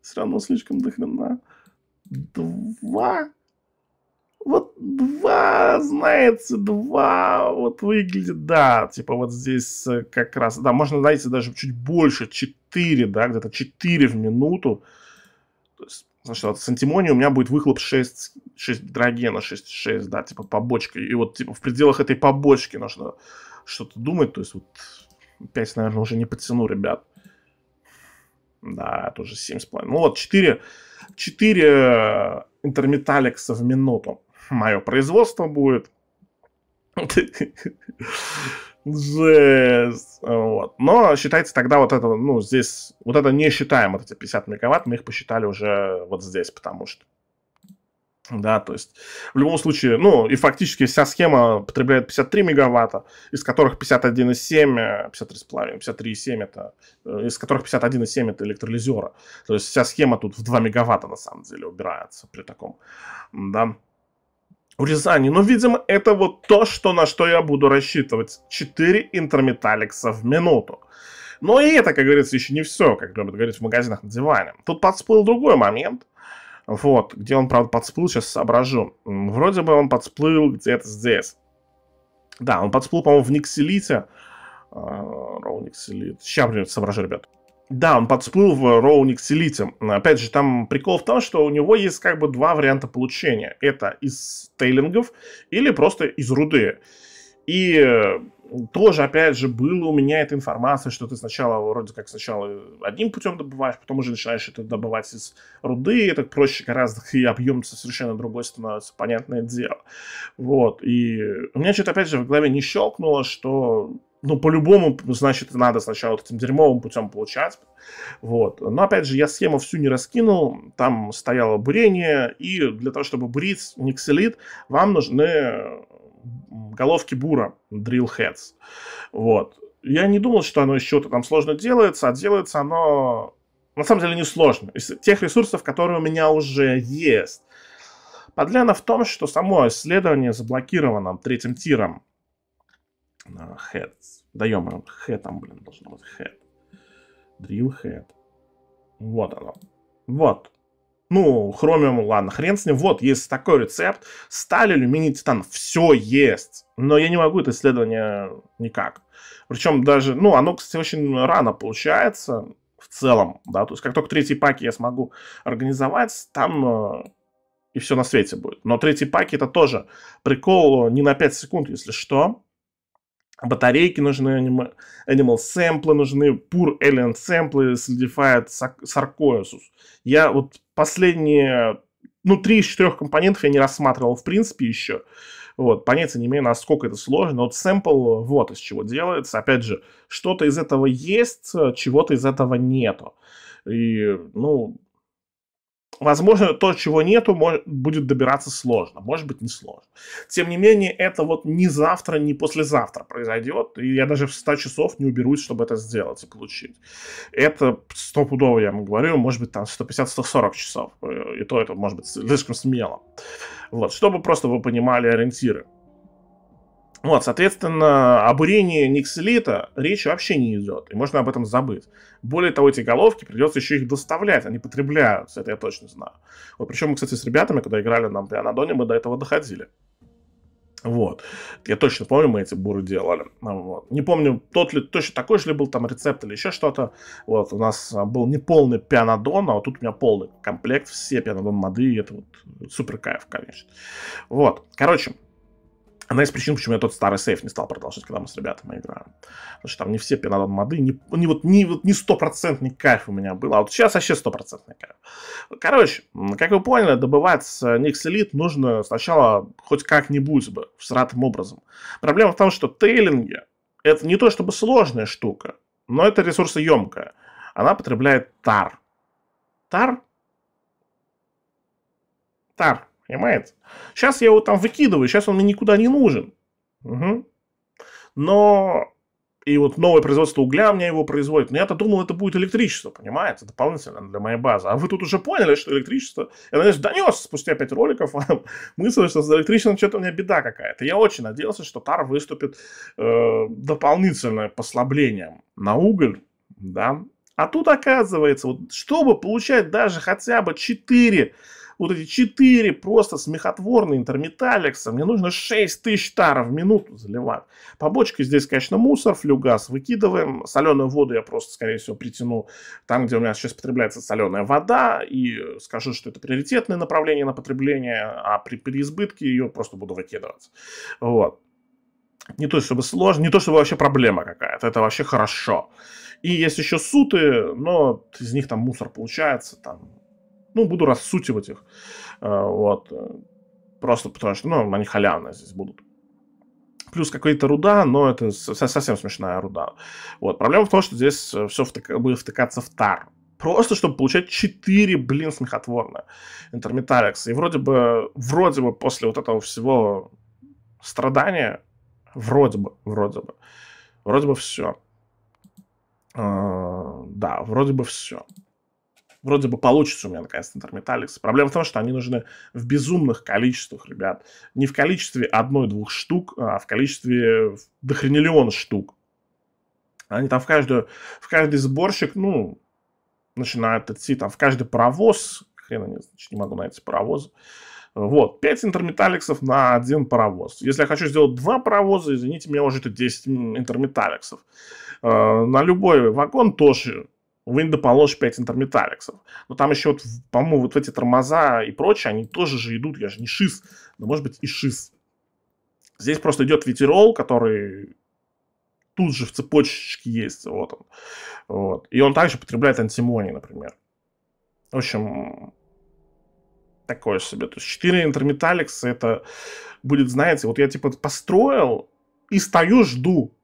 все равно слишком дохрена. Два. Вот два, знаете, два вот выглядит, да, типа вот здесь э, как раз, да, можно, знаете, даже чуть больше, 4, да, где-то 4 в минуту. То есть, значит, от сантимонии у меня будет выхлоп 6 6 драгена 6, 6, да, типа побочка. И вот типа в пределах этой побочки нужно что-то думать. То есть вот 5, наверное, уже не потяну, ребят. Да, тоже 7,5. Ну вот, 4, 4 интерметаликса в минуту. Мое производство будет. Жесть. Вот. Но считайте тогда вот это, ну, здесь, вот это не считаем, вот эти 50 мегаватт, мы их посчитали уже вот здесь, потому что да, то есть в любом случае, ну и фактически вся схема потребляет 53 мегаватта, из которых 51,7, 53,5, 53,7 это, э, из которых 51,7 это электролизера. То есть вся схема тут в 2 мегаватта на самом деле убирается при таком, да, урезании. Но, видимо, это вот то, что, на что я буду рассчитывать. 4 интерметаликса в минуту. Но и это, как говорится, еще не все, как любят говорить в магазинах на диване. Тут подсплыл другой момент – вот, где он, правда, подсплыл, сейчас соображу. Вроде бы он подсплыл где-то здесь. Да, он подсплыл, по-моему, в Никселите. А, Роу Никселит. Сейчас, блин, соображу, ребят. Да, он подсплыл в Роу Никселите. Опять же, там прикол в том, что у него есть как бы два варианта получения. Это из тейлингов или просто из руды. И э, тоже, опять же, было у меня эта информация, что ты сначала, вроде как, сначала одним путем добываешь, потом уже начинаешь это добывать из руды, это проще гораздо, и объем совершенно другой становится, понятное дело. Вот, и у меня что-то, опять же, в голове не щелкнуло, что ну, по-любому, значит, надо сначала этим дерьмовым путем получать. Вот. Но, опять же, я схему всю не раскинул. Там стояло бурение. И для того, чтобы бурить никселит, вам нужны головки бура, drill heads. Вот. Я не думал, что оно еще то там сложно делается, а делается оно на самом деле не сложно. Из тех ресурсов, которые у меня уже есть. Подлена в том, что само исследование заблокировано третьим тиром. А, heads Даем head там, блин, должно быть head. Drill head. Вот оно. Вот. Ну, хромиум, ладно, хрен с ним. Вот, есть такой рецепт. Сталь, алюминий, титан. Все есть. Но я не могу это исследование никак. Причем даже, ну, оно, кстати, очень рано получается в целом, да, то есть как только третий паки я смогу организовать, там э, и все на свете будет. Но третий паки это тоже прикол э, не на 5 секунд, если что. Батарейки нужны, animal, сэмплы нужны, pur alien сэмплы, solidified sarcoisus. Я вот последние, ну, три из четырех компонентов я не рассматривал в принципе еще. Вот, понятия не имею, насколько это сложно. Вот сэмпл вот из чего делается. Опять же, что-то из этого есть, чего-то из этого нету. И, ну, Возможно, то, чего нету, может, будет добираться сложно, может быть, не сложно. Тем не менее, это вот не завтра, не послезавтра произойдет, и я даже в 100 часов не уберусь, чтобы это сделать и получить. Это стопудово, я вам говорю, может быть, там 150-140 часов, э, и то это может быть слишком смело. Вот, чтобы просто вы понимали ориентиры. Вот, соответственно, обурение Никселита речи вообще не идет, и можно об этом забыть. Более того, эти головки придется еще их доставлять, они потребляются, это я точно знаю. Вот, причем мы, кстати, с ребятами, когда играли на при Анадоне, мы до этого доходили. Вот. Я точно помню, мы эти буры делали. Вот. Не помню, тот ли, точно такой же ли был там рецепт или еще что-то. Вот, у нас был не полный пианодон, а вот тут у меня полный комплект, все пианодон моды, и это вот супер кайф, конечно. Вот. Короче, Одна из причин, почему я тот старый сейф не стал продолжать, когда мы с ребятами играем. Потому что там не все пенадон моды, не, ну, не, вот, не, вот, не стопроцентный кайф у меня был, а вот сейчас вообще стопроцентный кайф. Короче, как вы поняли, добывать Nix Elite нужно сначала хоть как-нибудь бы, всратым образом. Проблема в том, что тейлинги — это не то чтобы сложная штука, но это ресурсоемкая. Она потребляет тар. Тар? Тар. Понимаете? Сейчас я его там выкидываю, сейчас он мне никуда не нужен. Угу. Но и вот новое производство угля у меня его производит. Но я-то думал, это будет электричество, понимаете, дополнительно для моей базы. А вы тут уже поняли, что электричество... Я, надеюсь, донес спустя пять роликов мысль, что с электричеством что-то у меня беда какая-то. Я очень надеялся, что ТАР выступит э, дополнительным послаблением на уголь, да. А тут оказывается, вот чтобы получать даже хотя бы 4 вот эти 4 просто смехотворные интерметаликса, мне нужно 6 тысяч таров в минуту заливать. По здесь, конечно, мусор, флюгас выкидываем, соленую воду я просто, скорее всего, притяну там, где у меня сейчас потребляется соленая вода, и скажу, что это приоритетное направление на потребление, а при переизбытке ее просто буду выкидывать. Вот. Не то чтобы сложно, не то чтобы вообще проблема какая-то, это вообще хорошо. И есть еще суты, но из них там мусор получается, там ну, буду рассутивать их. Э, вот. Просто потому что, ну, они халявные здесь будут. Плюс какая-то руда, но это совсем смешная руда. Вот. Проблема в том, что здесь э, все втыка... будет втыкаться в тар. Просто, чтобы получать 4, блин, смехотворные Интермитарикс. И вроде бы, вроде бы после вот этого всего страдания, вроде бы, вроде бы, вроде бы все. Uh, э, да, вроде бы все вроде бы получится у меня наконец-то интерметаликс. Проблема в том, что они нужны в безумных количествах, ребят. Не в количестве одной-двух штук, а в количестве дохренелион штук. Они там в, каждую, в каждый сборщик, ну, начинают идти там в каждый паровоз. Хрен не, значит, не могу найти паровозы. Вот, 5 интерметаликсов на один паровоз. Если я хочу сделать два паровоза, извините мне уже это 10 интерметаликсов. На любой вагон тоже вы Windows положишь 5 интерметаликсов. Но там еще, вот, по-моему, вот эти тормоза и прочее, они тоже же идут, я же не шиз, но может быть и шиз. Здесь просто идет ветерол, который тут же в цепочечке есть, вот он. Вот. И он также потребляет антимоний, например. В общем, такое себе. То есть 4 интерметаликса это будет, знаете, вот я типа построил и стою, жду.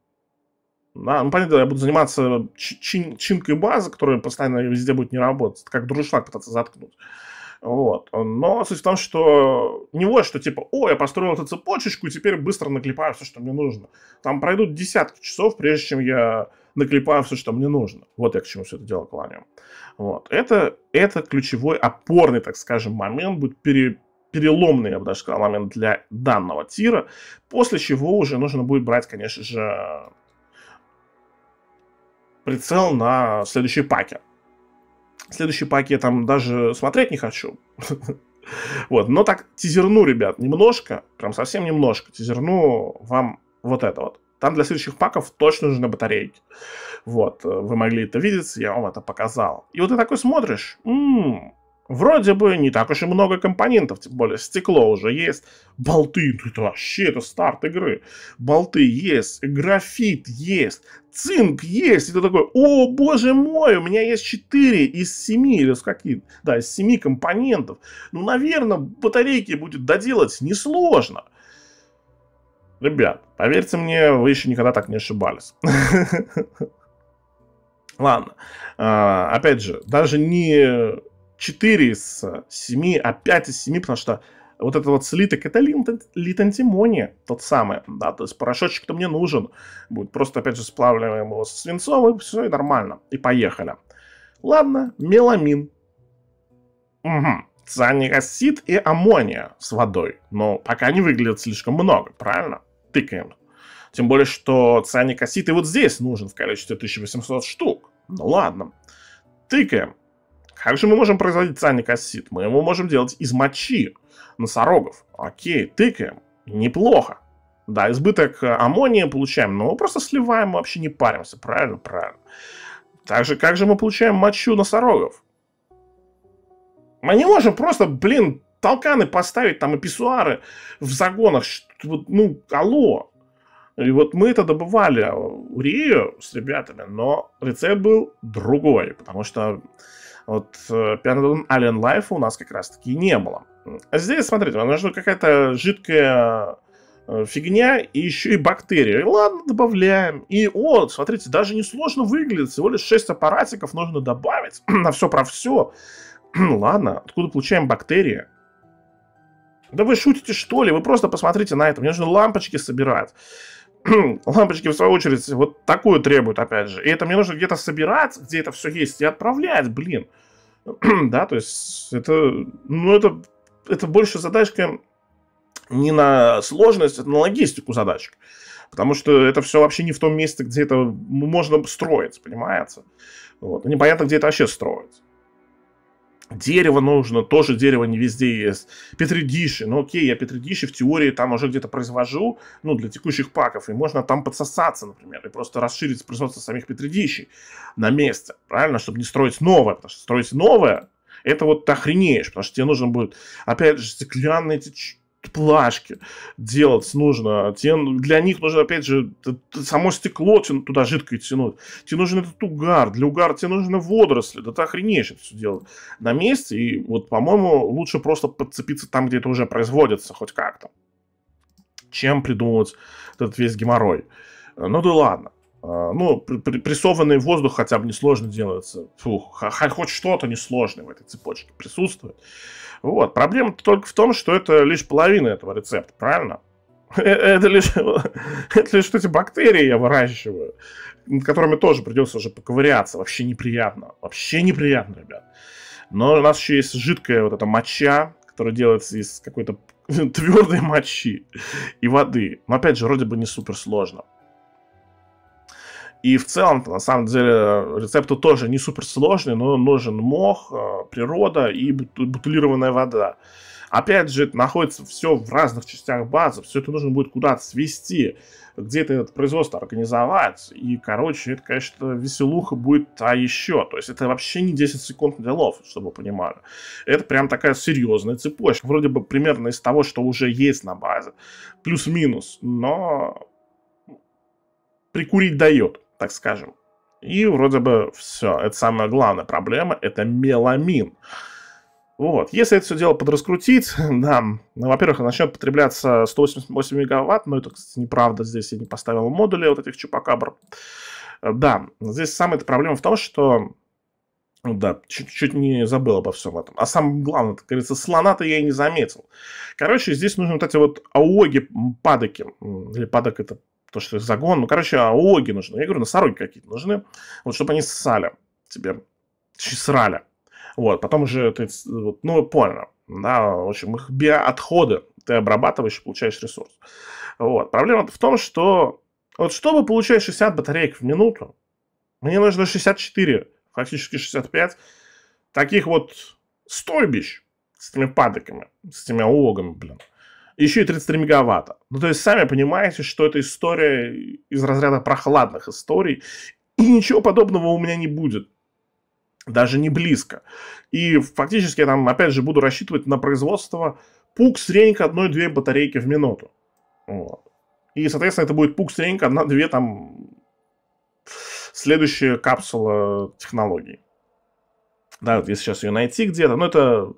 Да, ну, понятно, я буду заниматься чин чинкой базы, которая постоянно везде будет не работать, как дружшлаг пытаться заткнуть. Вот. Но суть в том, что не вот что типа, о, я построил эту цепочечку, и теперь быстро наклепаю все, что мне нужно. Там пройдут десятки часов, прежде чем я наклепаю все, что мне нужно. Вот я к чему все это дело клоню. Вот. Это, это ключевой опорный, так скажем, момент будет пере, переломный, я бы даже сказал, момент для данного тира, после чего уже нужно будет брать, конечно же, прицел на следующие паки. Следующие паки я там даже смотреть не хочу. Вот, но так тизерну, ребят, немножко, прям совсем немножко, тизерну вам вот это вот. Там для следующих паков точно нужны батарейки. Вот, э, вы могли это видеть, я вам это показал. И вот ты такой смотришь, м Вроде бы не так уж и много компонентов, тем более стекло уже есть, болты, ну это вообще это старт игры, болты есть, графит есть, цинк есть, и ты такой, о боже мой, у меня есть 4 из 7 или с каких, да, из 7 компонентов. Ну, наверное, батарейки будет доделать несложно. Ребят, поверьте мне, вы еще никогда так не ошибались. Ладно. А, опять же, даже не 4 из 7, а 5 из 7, потому что вот этот вот слиток, это литантимония, тот самый, да, то есть порошочек-то мне нужен будет, просто опять же сплавливаем его с свинцом, и все, и нормально, и поехали. Ладно, меламин. Угу. Цианиросид и аммония с водой, но пока не выглядит слишком много, правильно? Тыкаем. Тем более, что цианикосид и вот здесь нужен в количестве 1800 штук. Ну ладно. Тыкаем. Как же мы можем производить цианикосид? Мы его можем делать из мочи носорогов. Окей, тыкаем. Неплохо. Да, избыток э, аммония получаем, но мы просто сливаем, мы вообще не паримся. Правильно? Правильно. Также как же мы получаем мочу носорогов? Мы не можем просто, блин, толканы поставить там и писсуары в загонах. Ну, алло. И вот мы это добывали у Рио с ребятами, но рецепт был другой, потому что вот э, Perdon Alien Лайфа у нас как раз-таки не было. А здесь, смотрите, у нас какая-то жидкая э, фигня и еще и бактерии. Ладно, добавляем. И вот, смотрите, даже несложно выглядит. Всего лишь 6 аппаратиков нужно добавить на все про все. Ладно, откуда получаем бактерии? Да вы шутите, что ли? Вы просто посмотрите на это. Мне нужно лампочки собирать. лампочки, в свою очередь, вот такую требуют, опять же. И это мне нужно где-то собирать, где это все есть, и отправлять, блин. да, то есть это, ну, это, это больше задачка не на сложность, а на логистику задачек. Потому что это все вообще не в том месте, где это можно строить, понимаете? Вот. непонятно, где это вообще строить. Дерево нужно, тоже дерево не везде есть. Петридиши, ну окей, я Петридиши в теории там уже где-то произвожу, ну, для текущих паков, и можно там подсосаться, например, и просто расширить производство самих Петридишей на месте, правильно, чтобы не строить новое, потому что строить новое, это вот ты охренеешь, потому что тебе нужно будет, опять же, стеклянные эти плашки делать нужно. для них нужно, опять же, само стекло туда жидкое тянуть. Тебе нужен этот угар. Для угара тебе нужны водоросли. Да ты охренеешь это все делать на месте. И вот, по-моему, лучше просто подцепиться там, где это уже производится, хоть как-то. Чем придумывать этот весь геморрой. Ну да ладно. А, ну, прессованный воздух хотя бы несложно делается. Фух, хоть что-то несложное в этой цепочке присутствует. Вот. Проблема -то только в том, что это лишь половина этого рецепта, правильно? Э, это лишь, это лишь эти бактерии я выращиваю, над которыми тоже придется уже поковыряться. Вообще неприятно. Вообще неприятно, ребят. Но у нас еще есть жидкая вот эта моча, которая делается из какой-то твердой мочи и воды. Но опять же, вроде бы не супер сложно. И в целом, на самом деле, рецепты тоже не суперсложный, но нужен мох, э, природа и бутылированная вода. Опять же, это находится все в разных частях базы, все это нужно будет куда-то свести, где-то это производство организовать. И, короче, это, конечно, веселуха будет а еще. То есть это вообще не 10 секунд для лов, чтобы вы понимали. Это прям такая серьезная цепочка. Вроде бы примерно из того, что уже есть на базе. Плюс-минус, но прикурить дает так скажем. И вроде бы все. Это самая главная проблема, это меламин. Вот. Если это все дело подраскрутить, да, ну, во-первых, начнет потребляться 188 мегаватт, но это, кстати, неправда, здесь я не поставил модули вот этих чупакабр. Да, здесь самая проблема в том, что ну да, чуть-чуть не забыл обо всем этом. А самое главное, как говорится, слона-то я и не заметил. Короче, здесь нужны вот эти вот аоги падоки. Или падок это то, что загон, ну, короче, аоги нужны. Я говорю, носороги какие-то нужны, вот, чтобы они ссали тебе, срали. Вот, потом уже ты, вот, ну, понял, да, в общем, их биоотходы ты обрабатываешь и получаешь ресурс. Вот, проблема в том, что вот чтобы получать 60 батареек в минуту, мне нужно 64, фактически 65, таких вот стойбищ с этими падыками, с этими аогами, блин еще и 33 мегаватта. Ну, то есть, сами понимаете, что это история из разряда прохладных историй, и ничего подобного у меня не будет. Даже не близко. И фактически я там, опять же, буду рассчитывать на производство пук средненько одной 2 батарейки в минуту. Вот. И, соответственно, это будет пук средненько одна-две там следующая капсула технологий. Да, вот если сейчас ее найти где-то, но это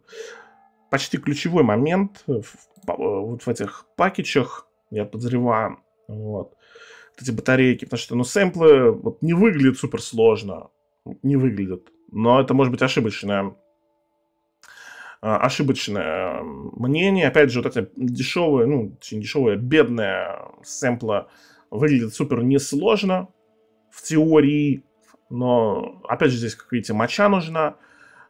почти ключевой момент в Э, вот в этих пакетчах, я подозреваю, вот, эти батарейки, потому что, ну, сэмплы вот, не выглядят супер сложно, не выглядят, но это может быть ошибочное э, ошибочное э, мнение. Опять же, вот эти дешевые, ну, очень дешевые, бедные сэмпла выглядят супер несложно в теории, но, опять же, здесь, как видите, моча нужна,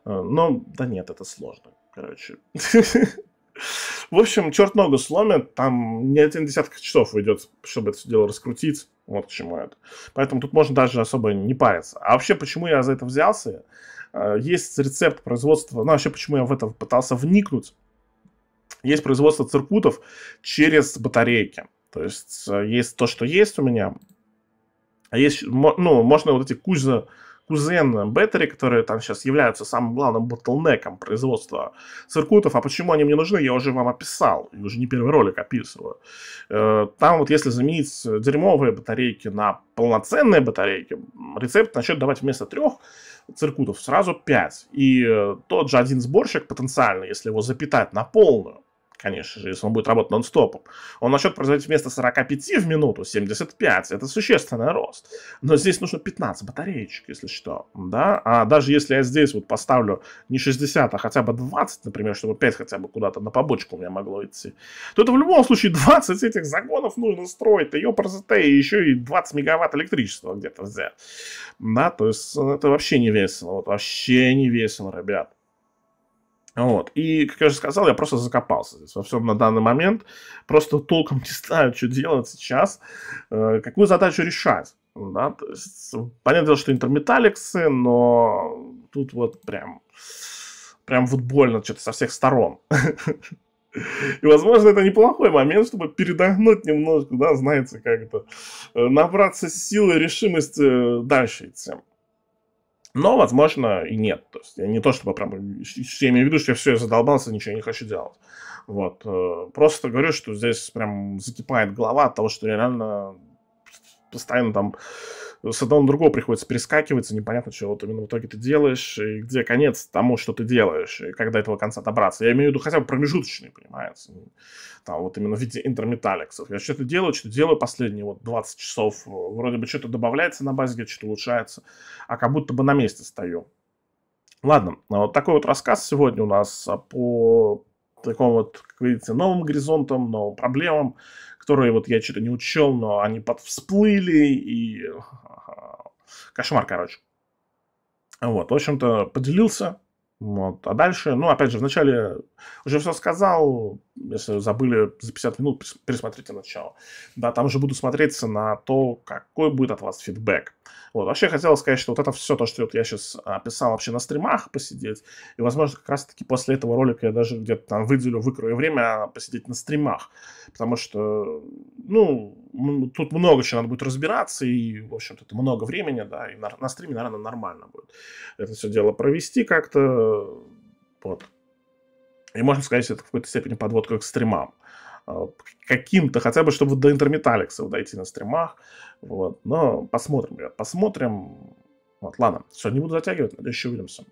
но, да нет, это сложно, короче. В общем, черт ногу сломит, там не один десяток часов уйдет, чтобы это все дело раскрутить. Вот к чему это. Поэтому тут можно даже особо не париться. А вообще, почему я за это взялся? Э, есть рецепт производства, ну вообще, почему я в это пытался вникнуть. Есть производство циркутов через батарейки. То есть э, есть то, что есть у меня, а есть, ну, можно вот эти кузя кузен э, Беттери, которые там сейчас являются самым главным ботлнеком производства циркутов. А почему они мне нужны, я уже вам описал. Я уже не первый ролик описываю. Э, там вот если заменить э, дерьмовые батарейки на полноценные батарейки, рецепт начнет давать вместо трех циркутов сразу пять. И тот же один сборщик потенциально, если его запитать на полную, конечно же, если он будет работать нон-стопом. Он начнет производить вместо 45 в минуту 75. Это существенный рост. Но здесь нужно 15 батареечек, если что. Да? А даже если я здесь вот поставлю не 60, а хотя бы 20, например, чтобы 5 хотя бы куда-то на побочку у меня могло идти, то это в любом случае 20 этих загонов нужно строить. Ее ЗТ и еще и 20 мегаватт электричества где-то взять. Да, то есть э, это вообще не весело. Вот вообще не весело, ребят. Вот. И, как я уже сказал, я просто закопался здесь во всем на данный момент. Просто толком не знаю, что делать сейчас, э, какую задачу решать. Да? То есть, понятное дело, что интерметаликсы, но тут вот прям, прям вот больно что-то со всех сторон. И, возможно, это неплохой момент, чтобы передохнуть немножко, да, знаете, как то э, набраться силы и решимости э, дальше идти. Но, возможно, и нет. То есть, не то, чтобы прям... Я имею в виду, что я все, я задолбался, ничего не хочу делать. Вот. Э, просто говорю, что здесь прям закипает голова от того, что реально постоянно там с одного на другого приходится перескакиваться, непонятно, что вот именно в итоге ты делаешь, и где конец тому, что ты делаешь, и когда этого конца добраться. Я имею в виду хотя бы промежуточный, понимаете, там вот именно в виде интерметаликсов. Я что-то делаю, что-то делаю последние вот 20 часов, э, вроде бы что-то добавляется на базе, где что-то улучшается, а как будто бы на месте стою. Ладно, а вот такой вот рассказ сегодня у нас а, по таком вот, как видите, новым горизонтам, новым проблемам, которые вот я что-то не учел, но они подвсплыли и... Кошмар, короче. Вот, в общем-то, поделился. Вот. А дальше, ну, опять же, вначале уже все сказал. Если забыли за 50 минут, пересмотрите начало. Да, там уже буду смотреться на то, какой будет от вас фидбэк. Вот. Вообще хотел сказать, что вот это все то, что вот я сейчас описал а, вообще на стримах посидеть, и, возможно, как раз-таки после этого ролика я даже где-то там выделю, выкрою время а, посидеть на стримах, потому что, ну, тут много чего надо будет разбираться, и, в общем-то, это много времени, да, и на, на стриме, наверное, нормально будет это все дело провести как-то, вот. И можно сказать, что это в какой-то степени подводка к стримам. Э, каким-то, хотя бы чтобы до интерметаликсов дойти на стримах. Вот. Но посмотрим, ребят, посмотрим. Вот, ладно, все, не буду затягивать, надеюсь, еще увидимся.